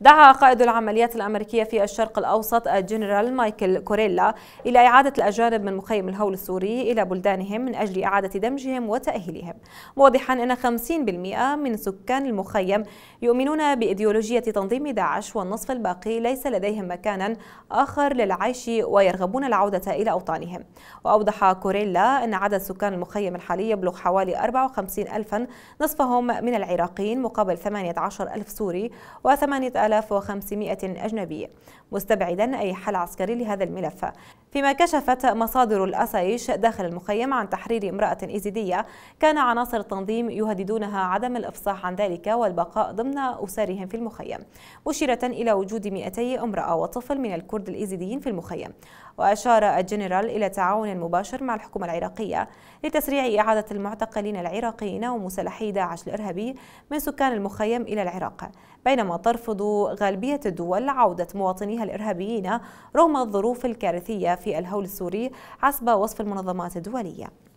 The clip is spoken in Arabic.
دعا قائد العمليات الأمريكية في الشرق الأوسط الجنرال مايكل كوريلا إلى إعادة الأجانب من مخيم الهول السوري إلى بلدانهم من أجل إعادة دمجهم وتأهيلهم واضحا أن 50% من سكان المخيم يؤمنون بإيديولوجية تنظيم داعش والنصف الباقي ليس لديهم مكانا آخر للعيش ويرغبون العودة إلى أوطانهم وأوضح كوريلا أن عدد سكان المخيم الحالي يبلغ حوالي 54 ألفا نصفهم من العراقيين مقابل 18 ألف سوري و 8 1500 أجنبي مستبعدا أي حل عسكري لهذا الملف فيما كشفت مصادر الأسايش داخل المخيم عن تحرير امرأة إيزيدية كان عناصر التنظيم يهددونها عدم الإفصاح عن ذلك والبقاء ضمن أسرهم في المخيم مشيرة إلى وجود 200 امرأة وطفل من الكرد الإيزيديين في المخيم وأشار الجنرال إلى تعاون مباشر مع الحكومة العراقية لتسريع إعادة المعتقلين العراقيين ومسلحي داعش الإرهابي من سكان المخيم إلى العراق بينما ترفض غالبية الدول عودة مواطنيها الإرهابيين رغم الظروف الكارثية في الهول السوري حسب وصف المنظمات الدولية